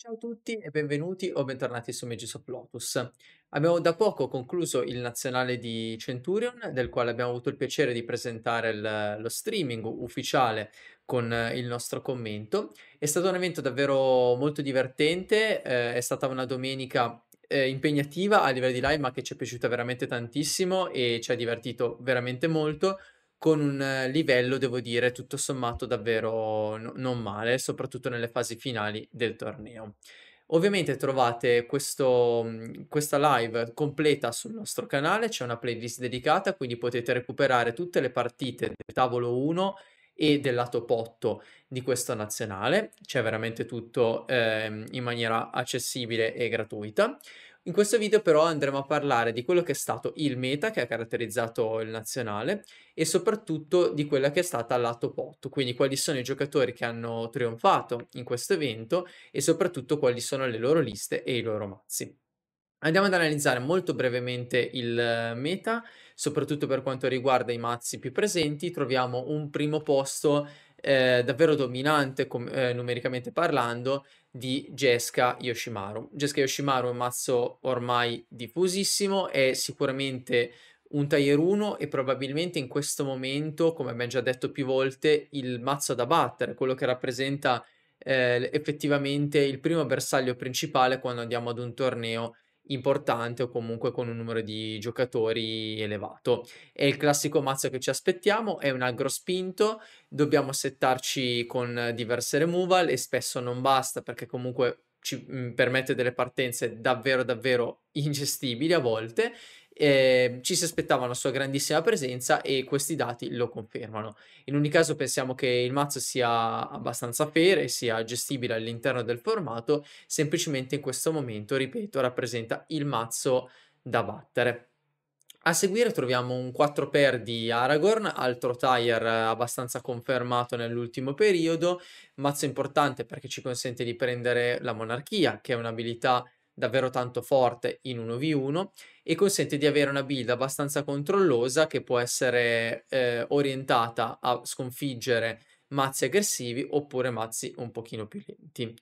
Ciao a tutti e benvenuti o bentornati su Mages of Lotus. Abbiamo da poco concluso il nazionale di Centurion, del quale abbiamo avuto il piacere di presentare il, lo streaming ufficiale con eh, il nostro commento. È stato un evento davvero molto divertente, eh, è stata una domenica eh, impegnativa a livello di live, ma che ci è piaciuta veramente tantissimo e ci ha divertito veramente molto con un eh, livello, devo dire, tutto sommato davvero no- non male, soprattutto nelle fasi finali del torneo. Ovviamente trovate questo, mm, questa live completa sul nostro canale, c'è una playlist dedicata, quindi potete recuperare tutte le partite del tavolo 1 e del lato potto di questa nazionale, c'è veramente tutto eh, in maniera accessibile e gratuita. In questo video però andremo a parlare di quello che è stato il meta che ha caratterizzato il nazionale e soprattutto di quella che è stata la top 8, quindi quali sono i giocatori che hanno trionfato in questo evento e soprattutto quali sono le loro liste e i loro mazzi. Andiamo ad analizzare molto brevemente il meta, soprattutto per quanto riguarda i mazzi più presenti, troviamo un primo posto eh, davvero dominante eh, numericamente parlando di Jeska Yoshimaru. Jeska Yoshimaru è un mazzo ormai diffusissimo, è sicuramente un tier 1 e probabilmente in questo momento, come abbiamo già detto più volte, il mazzo da battere, quello che rappresenta eh, effettivamente il primo bersaglio principale quando andiamo ad un torneo importante o comunque con un numero di giocatori elevato. È il classico mazzo che ci aspettiamo, è un aggro spinto, dobbiamo settarci con diverse removal e spesso non basta perché comunque ci mhmm, permette delle partenze davvero davvero ingestibili a volte eh, ci si aspettava una sua grandissima presenza e questi dati lo confermano. In ogni caso pensiamo che il mazzo sia abbastanza fair e sia gestibile all'interno del formato, semplicemente in questo momento, ripeto, rappresenta il mazzo da battere. A seguire troviamo un 4 per di Aragorn, altro tire abbastanza confermato nell'ultimo periodo, mazzo importante perché ci consente di prendere la monarchia, che è un'abilità davvero tanto forte in 1v1 e consente di avere una build abbastanza controllosa che può essere eh, orientata a sconfiggere mazzi aggressivi oppure mazzi un pochino più lenti.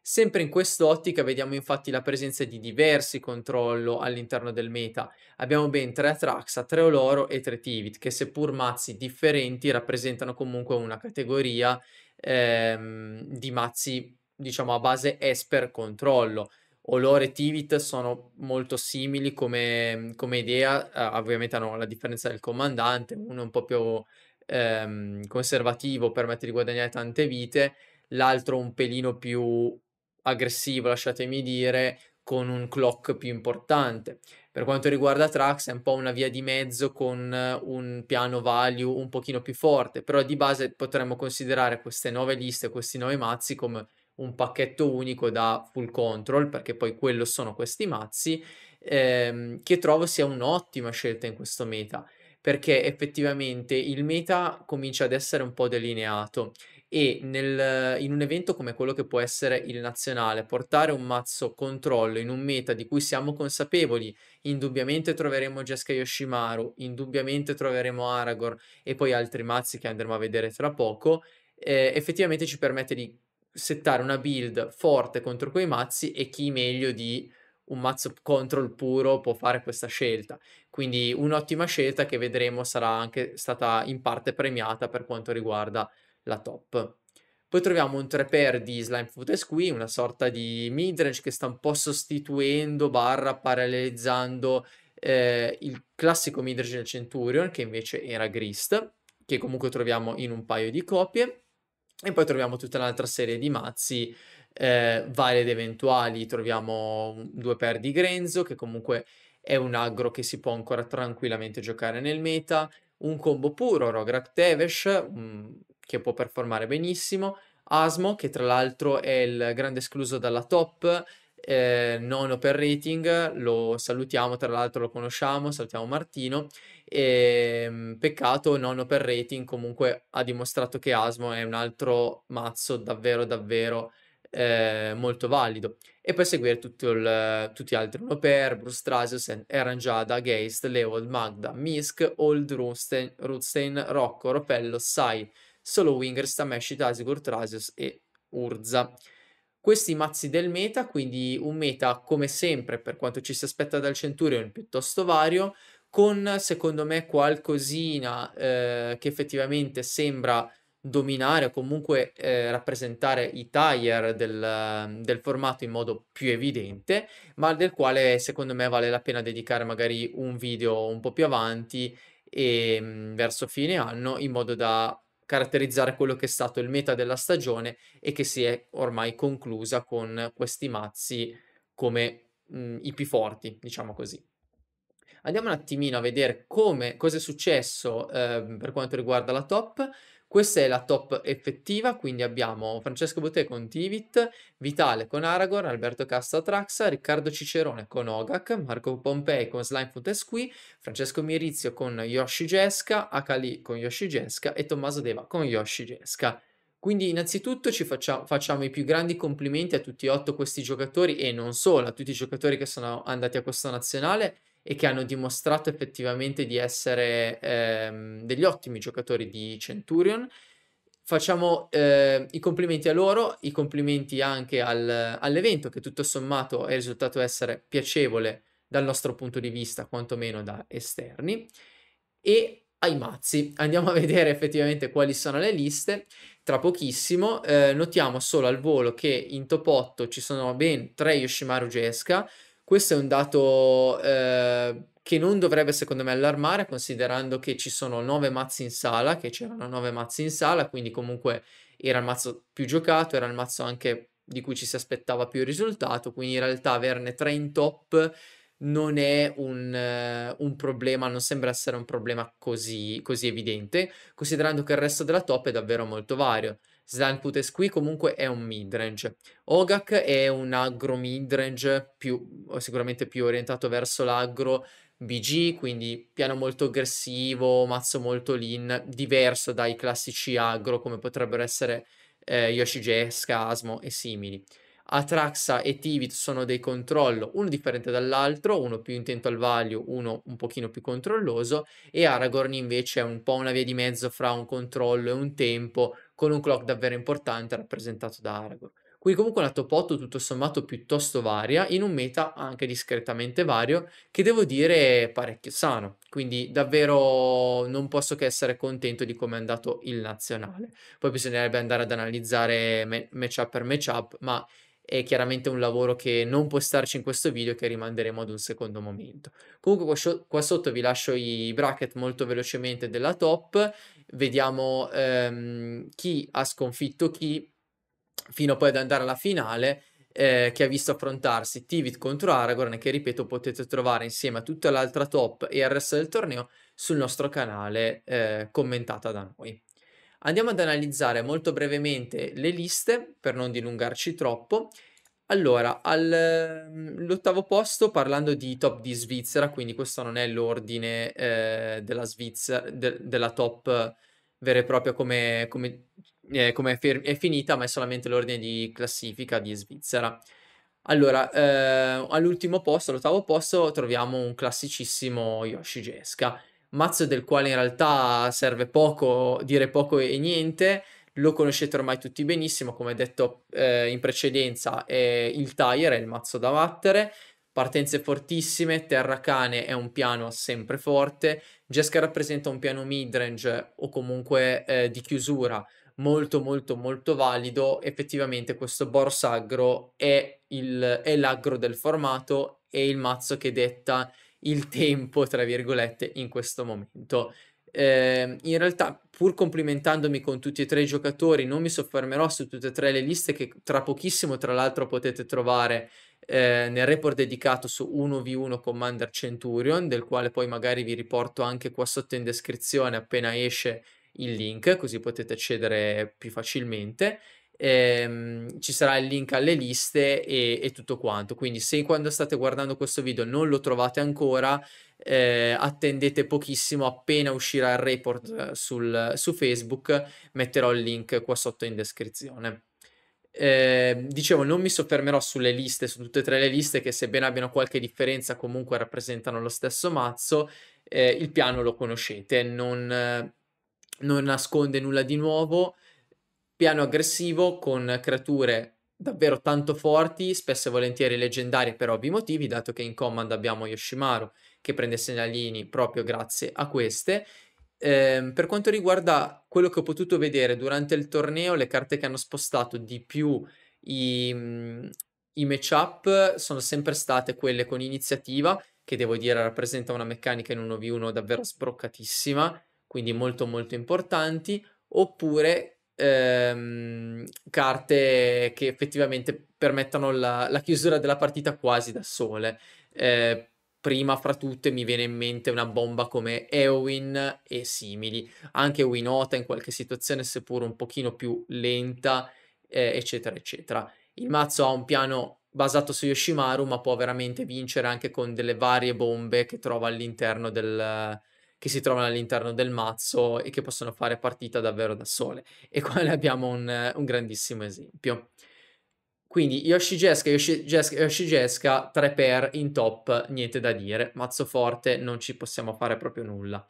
Sempre in quest'ottica vediamo infatti la presenza di diversi controllo all'interno del meta. Abbiamo ben 3 Atraxa, 3 Oloro e 3 Tivit, che seppur mazzi differenti rappresentano comunque una categoria ehm, di mazzi diciamo a base Esper controllo o lore e Tivit sono molto simili come, come idea, eh, ovviamente hanno la differenza del comandante, uno è un po' più ehm, conservativo, permette di guadagnare tante vite, l'altro un pelino più aggressivo, lasciatemi dire, con un clock più importante. Per quanto riguarda Trax è un po' una via di mezzo con un piano value un pochino più forte, però di base potremmo considerare queste nuove liste, questi nuovi mazzi come un pacchetto unico da full control, perché poi quello sono questi mazzi, ehm, che trovo sia un'ottima scelta in questo meta, perché effettivamente il meta comincia ad essere un po' delineato e nel, in un evento come quello che può essere il nazionale, portare un mazzo controllo in un meta di cui siamo consapevoli, indubbiamente troveremo Jesuke Yoshimaru, indubbiamente troveremo Aragorn e poi altri mazzi che andremo a vedere tra poco, eh, effettivamente ci permette di settare una build forte contro quei mazzi e chi meglio di un mazzo control puro può fare questa scelta. Quindi un'ottima scelta che vedremo sarà anche stata in parte premiata per quanto riguarda la top. Poi troviamo un 3 pair di Slime Footage qui, una sorta di midrange che sta un po' sostituendo barra parallelizzando eh, il classico midrange del Centurion che invece era Grist, che comunque troviamo in un paio di copie. E poi troviamo tutta un'altra serie di mazzi eh, vari ed eventuali. Troviamo due per di Grenzo, che comunque è un aggro che si può ancora tranquillamente giocare nel meta. Un combo puro, Rograk Tevesh, mm, che può performare benissimo. Asmo, che tra l'altro è il grande escluso dalla top, eh, nono per rating, lo salutiamo, tra l'altro lo conosciamo, salutiamo Martino, e, ehm, peccato nono per rating, comunque ha dimostrato che Asmo è un altro mazzo davvero davvero eh, molto valido. E poi seguire il, tutti gli altri uno per, Bruce Trasius, Erangiada, Geist, Leold, Magda, Misk, Old Rutstein, Rocco, Ropello, Sai, Solo Winger, Stameshi, Tasigur, Trasius e Urza. Questi mazzi del meta, quindi un meta come sempre per quanto ci si aspetta dal Centurion piuttosto vario, con secondo me qualcosina eh, che effettivamente sembra dominare o comunque eh, rappresentare i tier del, del, formato in modo più evidente, ma del quale secondo me vale la pena dedicare magari un video un po' più avanti e mh, mm, verso fine anno in modo da caratterizzare quello che è stato il meta della stagione e che si è ormai conclusa con questi mazzi come mh, mm, i più forti, diciamo così. Andiamo un attimino a vedere come, cosa è successo eh, per quanto riguarda la top. Questa è la top effettiva, quindi abbiamo Francesco Botte con Tivit, Vitale con Aragorn, Alberto Cassa Traxa, Riccardo Cicerone con Ogak, Marco Pompei con Slime Fontesqui, Francesco Mirizio con Yoshi Jeska, Akali con Yoshi Jeska e Tommaso Deva con Yoshi Jeska. Quindi innanzitutto ci facciamo, facciamo, i più grandi complimenti a tutti e otto questi giocatori e non solo, a tutti i giocatori che sono andati a questa nazionale e che hanno dimostrato effettivamente di essere ehm, degli ottimi giocatori di Centurion. Facciamo eh, i complimenti a loro, i complimenti anche al, all'evento che tutto sommato è risultato essere piacevole dal nostro punto di vista, quantomeno da esterni. E ai mazzi. Andiamo a vedere effettivamente quali sono le liste tra pochissimo. Eh, notiamo solo al volo che in top 8 ci sono ben 3 Yoshimaru Jeska, questo è un dato eh, che non dovrebbe secondo me allarmare considerando che ci sono 9 mazzi in sala, che c'erano 9 mazzi in sala, quindi comunque era il mazzo più giocato, era il mazzo anche di cui ci si aspettava più risultato, quindi in realtà averne 3 in top non è un, eh, un, problema, non sembra essere un problema così, così, evidente, considerando che il resto della top è davvero molto vario. Slime qui comunque è un midrange. Ogak è un aggro midrange, più, sicuramente più orientato verso l'aggro BG, quindi piano molto aggressivo, mazzo molto lean, diverso dai classici aggro come potrebbero essere eh, Yoshigesca, Asmo e simili. Atraxa e Tivit sono dei controllo, uno differente dall'altro, uno più intento al value, uno un pochino più controlloso, e Aragorn invece è un po' una via di mezzo fra un controllo e un tempo, con un clock davvero importante rappresentato da Aragorn. Qui comunque una top 8 tutto sommato piuttosto varia, in un meta anche discretamente vario, che devo dire è parecchio sano. Quindi davvero non posso che essere contento di come è andato il nazionale. Poi bisognerebbe andare ad analizzare matchup per matchup, ma è chiaramente un lavoro che non può starci in questo video che rimanderemo ad un secondo momento. Comunque qua, sotto vi lascio i bracket molto velocemente della top, vediamo ehm, chi ha sconfitto chi fino poi ad andare alla finale eh, che ha visto affrontarsi Tivit contro Aragorn che ripeto potete trovare insieme a tutta l'altra top e al resto del torneo sul nostro canale eh, commentata da noi. Andiamo ad analizzare molto brevemente le liste per non dilungarci troppo. Allora, all'ottavo ehm, posto parlando di top di Svizzera, quindi questo non è l'ordine eh, della Svizzera, de, della top vera e propria come, come, eh, come è, fer- è, finita, ma è solamente l'ordine di classifica di Svizzera. Allora, eh, all'ultimo posto, all'ottavo posto, troviamo un classicissimo Yoshi Jeska mazzo del quale in realtà serve poco, dire poco e niente, lo conoscete ormai tutti benissimo, come detto eh, in precedenza eh, il Tire è il mazzo da battere, partenze fortissime, Terra Cane è un piano sempre forte, Jessica rappresenta un piano midrange o comunque eh, di chiusura molto molto molto valido, effettivamente questo Boros Agro è, il, è l'aggro del formato, è il mazzo che detta il tempo, tra virgolette, in questo momento. Eh, in realtà, pur complimentandomi con tutti e tre i giocatori, non mi soffermerò su tutte e tre le liste che tra pochissimo, tra l'altro, potete trovare eh, nel report dedicato su 1v1 Commander Centurion, del quale poi magari vi riporto anche qua sotto in descrizione appena esce il link, così potete accedere più facilmente ehm, ci sarà il link alle liste e, e, tutto quanto. Quindi se quando state guardando questo video non lo trovate ancora, eh, attendete pochissimo, appena uscirà il report eh, sul, su Facebook, metterò il link qua sotto in descrizione. Eh, dicevo, non mi soffermerò sulle liste, su tutte e tre le liste, che sebbene abbiano qualche differenza, comunque rappresentano lo stesso mazzo. Eh, il piano lo conoscete, non, non nasconde nulla di nuovo piano aggressivo con creature davvero tanto forti, spesso e volentieri leggendarie per ovvi motivi, dato che in command abbiamo Yoshimaru che prende segnalini proprio grazie a queste. Eh, per quanto riguarda quello che ho potuto vedere durante il torneo, le carte che hanno spostato di più i, mm, i matchup sono sempre state quelle con iniziativa, che devo dire rappresenta una meccanica in 1v1 davvero sbroccatissima, quindi molto molto importanti, oppure ehm, carte che effettivamente permettano la, la, chiusura della partita quasi da sole. Eh, prima fra tutte mi viene in mente una bomba come Eowyn e simili, anche Winota in qualche situazione seppur un pochino più lenta, eh, eccetera, eccetera. Il mazzo ha un piano basato su Yoshimaru, ma può veramente vincere anche con delle varie bombe che trova all'interno del, che si trovano all'interno del mazzo e che possono fare partita davvero da sole. E qua ne abbiamo un, un grandissimo esempio. Quindi Yoshigeska, Yoshigeska, Yoshigeska, 3 per in top, niente da dire. Mazzo forte, non ci possiamo fare proprio nulla.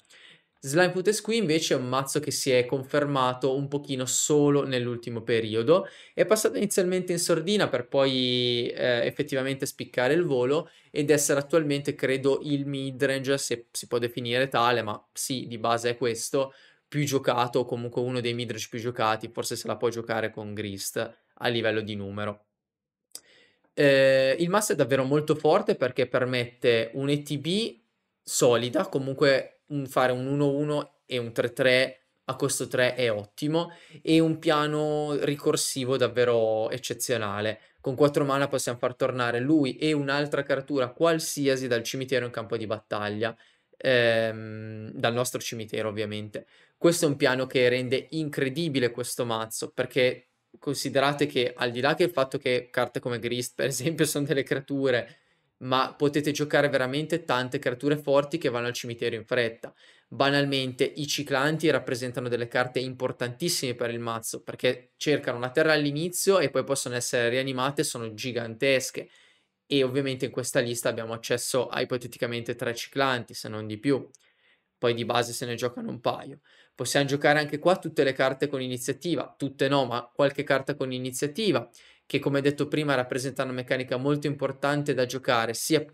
Slime.sq invece è un mazzo che si è confermato un pochino solo nell'ultimo periodo, è passato inizialmente in sordina per poi eh, effettivamente spiccare il volo ed essere attualmente credo il midrange, se si può definire tale, ma sì, di base è questo, più giocato o comunque uno dei midrange più giocati, forse se la può giocare con Grist a livello di numero. Eh, il mass è davvero molto forte perché permette un ETB solida, comunque fare un 1-1 e un 3-3 a costo 3 è ottimo e un piano ricorsivo davvero eccezionale. Con 4 mana possiamo far tornare lui e un'altra creatura qualsiasi dal cimitero in campo di battaglia, ehm, dal nostro cimitero ovviamente. Questo è un piano che rende incredibile questo mazzo perché considerate che al di là che il fatto che carte come Grist per esempio sono delle creature ma potete giocare veramente tante creature forti che vanno al cimitero in fretta. Banalmente, i ciclanti rappresentano delle carte importantissime per il mazzo perché cercano una terra all'inizio e poi possono essere rianimate, sono gigantesche. E ovviamente in questa lista abbiamo accesso a ipoteticamente tre ciclanti, se non di più. Poi di base se ne giocano un paio. Possiamo giocare anche qua tutte le carte con iniziativa, tutte no, ma qualche carta con iniziativa che come detto prima rappresenta una meccanica molto importante da giocare, sia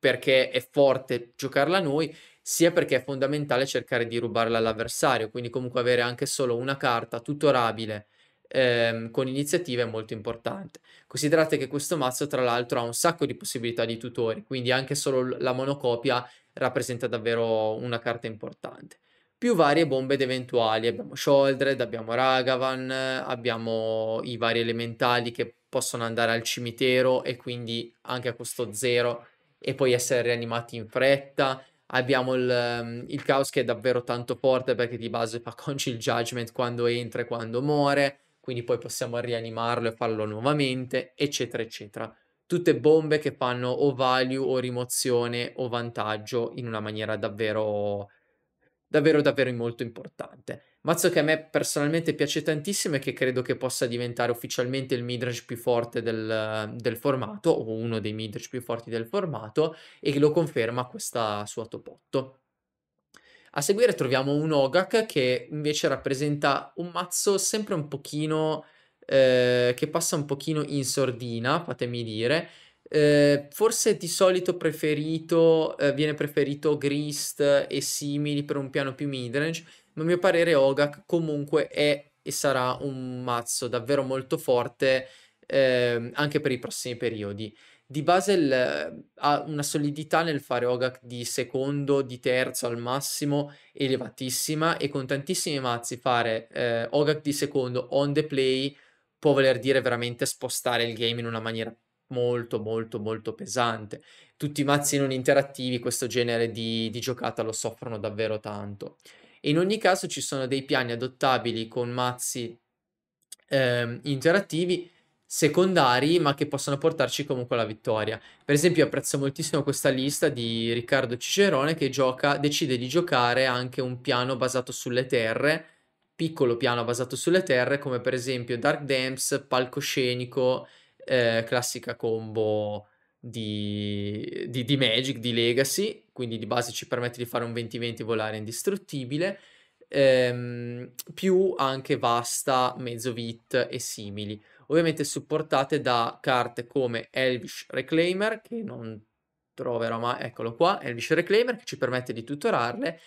perché è forte giocarla noi, sia perché è fondamentale cercare di rubarla all'avversario, quindi comunque avere anche solo una carta tutorabile ehm, con iniziativa è molto importante. Considerate che questo mazzo tra l'altro ha un sacco di possibilità di tutori, quindi anche solo la monocopia rappresenta davvero una carta importante. Più varie bombe ed eventuali, abbiamo Sholdred, abbiamo Ragavan, abbiamo i vari elementali che possono andare al cimitero e quindi anche a costo zero e poi essere rianimati in fretta. Abbiamo il, ehm, il caos che è davvero tanto forte perché di base fa conci il judgment quando entra e quando muore, quindi poi possiamo rianimarlo e farlo nuovamente, eccetera, eccetera. Tutte bombe che fanno o value o rimozione o vantaggio in una maniera davvero, davvero, davvero molto importante. Mazzo che a me personalmente piace tantissimo e che credo che possa diventare ufficialmente il midrange più forte del, del formato, o uno dei midrange più forti del formato, e lo conferma questa sua top 8. A seguire troviamo un Ogak che invece rappresenta un mazzo sempre un pochino... Eh, che passa un pochino in sordina, fatemi dire, eh, forse di solito preferito, eh, viene preferito Grist e simili per un piano più midrange, ma a mio parere Ogak comunque è e sarà un mazzo davvero molto forte eh, anche per i prossimi periodi. Di Basel eh, ha una solidità nel fare Ogak di secondo, di terzo al massimo elevatissima e con tantissimi mazzi fare eh, Ogak di secondo on the play può voler dire veramente spostare il game in una maniera molto molto molto pesante. Tutti i mazzi non interattivi questo genere di, di giocata lo soffrono davvero tanto. E in ogni caso ci sono dei piani adottabili con mazzi eh, interattivi secondari ma che possono portarci comunque alla vittoria. Per esempio apprezzo moltissimo questa lista di Riccardo Cicerone che gioca, decide di giocare anche un piano basato sulle terre, piccolo piano basato sulle terre come per esempio Dark Dams, Palcoscenico, eh, classica combo di, di, di Magic, di Legacy, quindi di base ci permette di fare un 20-20 volare indistruttibile, ehm, più anche vasta, mezzovit e simili. Ovviamente supportate da carte come Elvish Reclaimer, che non troverò mai, eccolo qua, Elvish Reclaimer, che ci permette di tutorarle,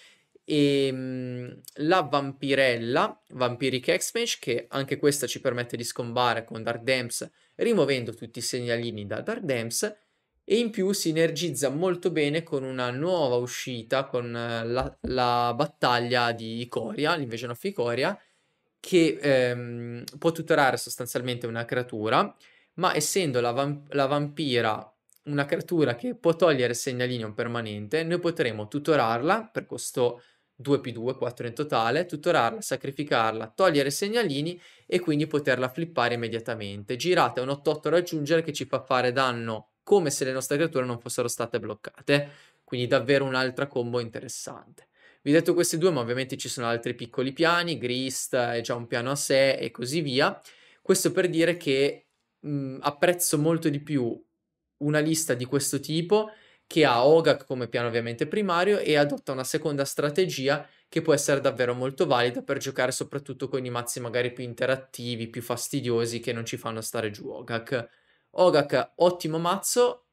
e ehm, la vampirella, Vampiric X-Mage, che anche questa ci permette di scombare con Dark Dams, rimuovendo tutti i segnalini da Dark Dams, e in più sinergizza molto bene con una nuova uscita, con eh, la, la battaglia di Icoria, l'Invasion of Icoria, che ehm, può tutelare sostanzialmente una creatura, ma essendo la, vam- la vampira una creatura che può togliere segnalini un permanente, noi potremo tutorarla per questo 2 più 2, 4 in totale, tutorarla, sacrificarla, togliere segnalini e quindi poterla flippare immediatamente. girate un 8-8 raggiungere che ci fa fare danno come se le nostre creature non fossero state bloccate, quindi davvero un'altra combo interessante. Vi ho detto questi due, ma ovviamente ci sono altri piccoli piani, Grist è già un piano a sé e così via. Questo per dire che mh, apprezzo molto di più una lista di questo tipo che ha Ogak come piano ovviamente primario e adotta una seconda strategia che può essere davvero molto valida per giocare soprattutto con i mazzi magari più interattivi, più fastidiosi che non ci fanno stare giù Ogak. Ogak, ottimo mazzo,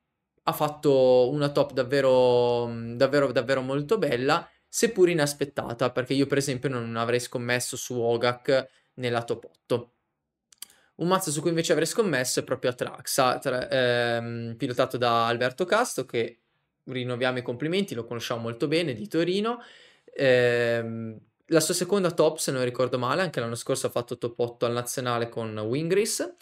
ha fatto una top davvero, davvero, davvero molto bella, seppur inaspettata, perché io per esempio non avrei scommesso su Ogak nella top 8. Un mazzo su cui invece avrei scommesso è proprio Atraxa, tra, ehm, pilotato da Alberto Casto, che rinnoviamo i complimenti, lo conosciamo molto bene, di Torino. Ehm, la sua seconda top, se non ricordo male, anche l'anno scorso ha fatto top 8 al nazionale con Wingris.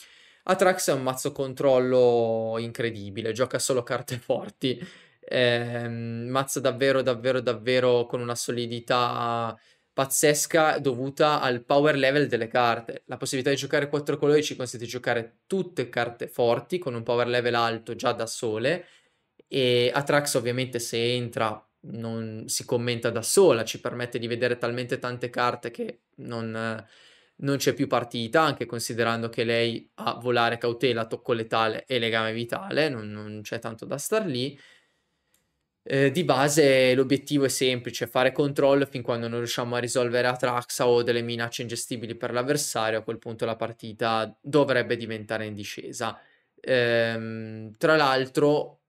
Atrax è un mazzo controllo incredibile, gioca solo carte forti, ehm, mazzo davvero davvero davvero con una solidità pazzesca dovuta al power level delle carte. La possibilità di giocare quattro colori ci consente di giocare tutte carte forti con un power level alto già da sole e Atrax ovviamente se entra non si commenta da sola, ci permette di vedere talmente tante carte che non non c'è più partita, anche considerando che lei ha volare cautela, tocco letale e legame vitale, non, non c'è tanto da star lì. Eh, di base l'obiettivo è semplice, fare controllo fin quando non riusciamo a risolvere Atraxa o delle minacce ingestibili per l'avversario, a quel punto la partita dovrebbe diventare in discesa. Ehm, tra l'altro,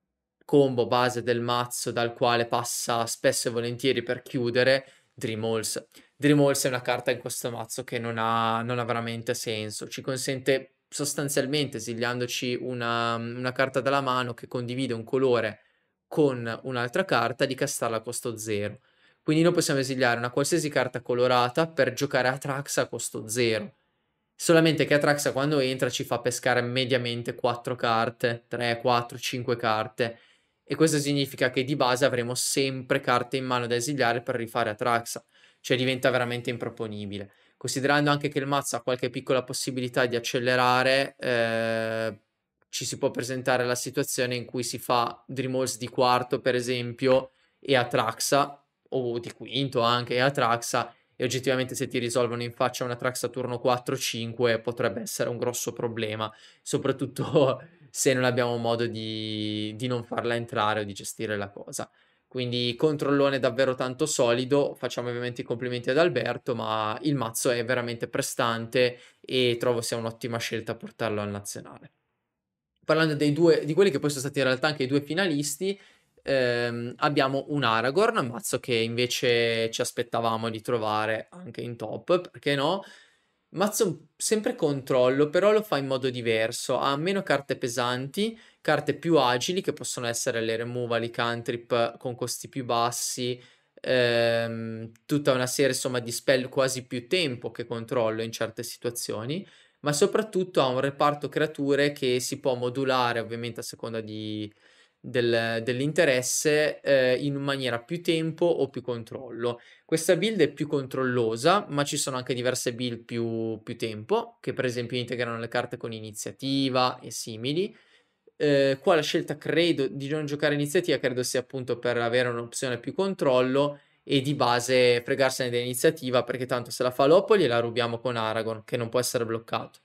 combo base del mazzo dal quale passa spesso e volentieri per chiudere Dream Halls Dreamwolves è una carta in questo mazzo che non ha, non ha veramente senso. Ci consente sostanzialmente, esiliandoci una, una carta dalla mano che condivide un colore con un'altra carta, di castarla a costo zero. Quindi noi possiamo esiliare una qualsiasi carta colorata per giocare Atrax a costo zero. Solamente che Atraxa quando entra ci fa pescare mediamente 4 carte, 3, 4, 5 carte. E questo significa che di base avremo sempre carte in mano da esiliare per rifare Atraxa cioè diventa veramente improponibile. Considerando anche che il mazzo ha qualche piccola possibilità di accelerare, eh, ci si può presentare la situazione in cui si fa Dreamhalls di quarto, per esempio, e Atraxa, o di quinto anche, e Atraxa, e oggettivamente se ti risolvono in faccia una Trax turno 4-5 potrebbe essere un grosso problema, soprattutto se non abbiamo modo di, di non farla entrare o di gestire la cosa. Quindi controllone davvero tanto solido, facciamo ovviamente i complimenti ad Alberto, ma il mazzo è veramente prestante e trovo sia un'ottima scelta portarlo al nazionale. Parlando due, di quelli che poi sono stati in realtà anche i due finalisti, ehm, abbiamo un Aragorn, un mazzo che invece ci aspettavamo di trovare anche in top, perché no? Mazzo sempre controllo, però lo fa in modo diverso. Ha meno carte pesanti, carte più agili che possono essere le removal, i cantrip eh, con costi più bassi, ehm, tutta una serie insomma di spell quasi più tempo che controllo in certe situazioni, ma soprattutto ha un reparto creature che si può modulare ovviamente a seconda di, del, dell'interesse eh, in maniera più tempo o più controllo. Questa build è più controllosa, ma ci sono anche diverse build più, più tempo, che per esempio integrano le carte con iniziativa e simili. Eh, qua la scelta credo di non giocare iniziativa credo sia appunto per avere un'opzione più controllo e di base fregarsene dell'iniziativa perché tanto se la fa Lopoli la rubiamo con Aragorn, che non può essere bloccato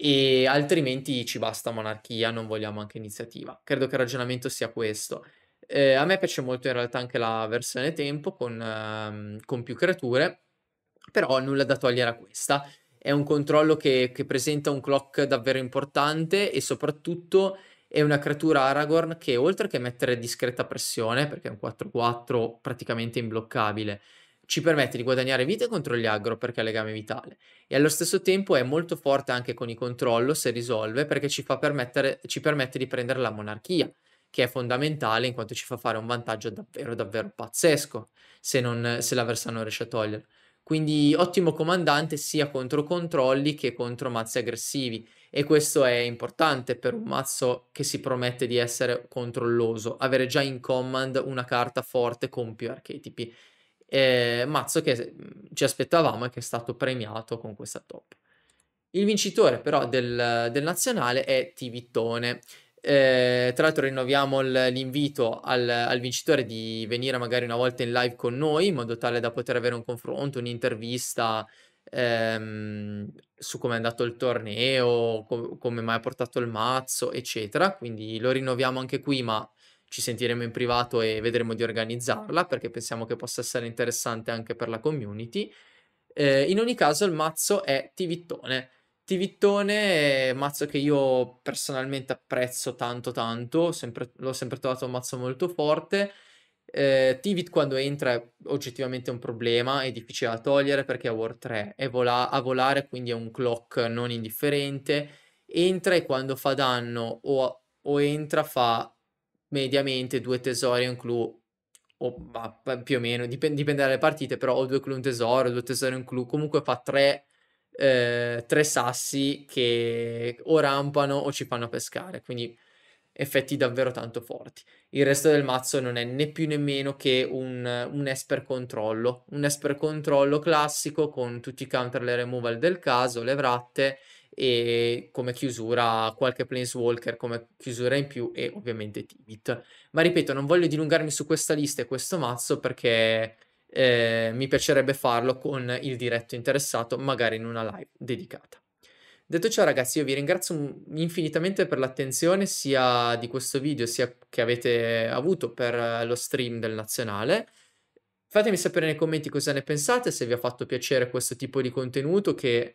e altrimenti ci basta monarchia, non vogliamo anche iniziativa. Credo che il ragionamento sia questo. Eh, a me piace molto in realtà anche la versione tempo con, ehm, con più creature, però nulla da togliere a questa. È un controllo che, che presenta un clock davvero importante e soprattutto è una creatura Aragorn che oltre che mettere discreta pressione, perché è un 4-4 praticamente imbloccabile, ci permette di guadagnare vite contro gli aggro perché ha legame vitale e allo stesso tempo è molto forte anche con i controllo se risolve perché ci, ci, permette di prendere la monarchia che è fondamentale in quanto ci fa fare un vantaggio davvero davvero pazzesco se, non, se l'avversario non riesce a togliere. Quindi ottimo comandante sia contro controlli che contro mazzi aggressivi e questo è importante per un mazzo che si promette di essere controlloso, avere già in command una carta forte con più archetipi eh, mazzo che ci aspettavamo e che è stato premiato con questa top. Il vincitore però del, del nazionale è Tivitone. Eh, tra l'altro rinnoviamo l'invito al, al, vincitore di venire magari una volta in live con noi in modo tale da poter avere un confronto, un'intervista ehm, su come è andato il torneo, com- come mai ha portato il mazzo, eccetera. Quindi lo rinnoviamo anche qui, ma ci sentiremo in privato e vedremo di organizzarla certo. perché pensiamo che possa essere interessante anche per la community. Eh, in ogni caso il mazzo è Tivittone. Tivittone è un mazzo che io personalmente apprezzo tanto tanto, sempre, l'ho sempre trovato un mazzo molto forte. Eh, Tivit quando entra è oggettivamente un problema, è difficile da togliere perché è War 3, è vola- a volare quindi è un clock non indifferente. Entra e quando fa danno o, o entra fa mediamente due tesori e un clou, o ma, più o meno, dipende, dipende, dalle partite, però o due clou un tesoro, due tesori e un clou, comunque fa tre, eh, tre sassi che o rampano o ci fanno pescare, quindi effetti davvero tanto forti. Il resto del mazzo non è né più né meno che un, un esper controllo, un esper controllo classico con tutti i counter, le removal del caso, le vratte e come chiusura qualche Planeswalker come chiusura in più e ovviamente Tibit. Ma ripeto, non voglio dilungarmi su questa lista e questo mazzo perché eh, mi piacerebbe farlo con il diretto interessato, magari in una live dedicata. Detto ciò ragazzi, io vi ringrazio infinitamente per l'attenzione sia di questo video sia che avete avuto per eh, lo stream del nazionale. Fatemi sapere nei commenti cosa ne pensate, se vi ha fatto piacere questo tipo di contenuto che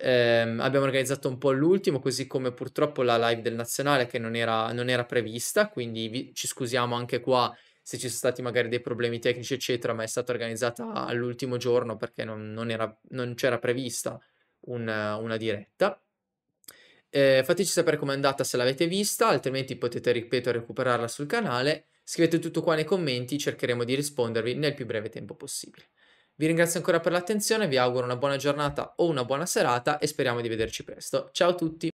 ehm, abbiamo organizzato un po' l'ultimo, così come purtroppo la live del nazionale che non era, non era prevista, quindi vi, ci scusiamo anche qua se ci sono stati magari dei problemi tecnici, eccetera, ma è stata organizzata all'ultimo giorno perché non, non, era, non c'era prevista una, una diretta. Eh, fateci sapere com'è andata se l'avete vista, altrimenti potete, ripeto, recuperarla sul canale. Scrivete tutto qua nei commenti, cercheremo di rispondervi nel più breve tempo possibile. Vi ringrazio ancora per l'attenzione, vi auguro una buona giornata o una buona serata e speriamo di vederci presto. Ciao a tutti!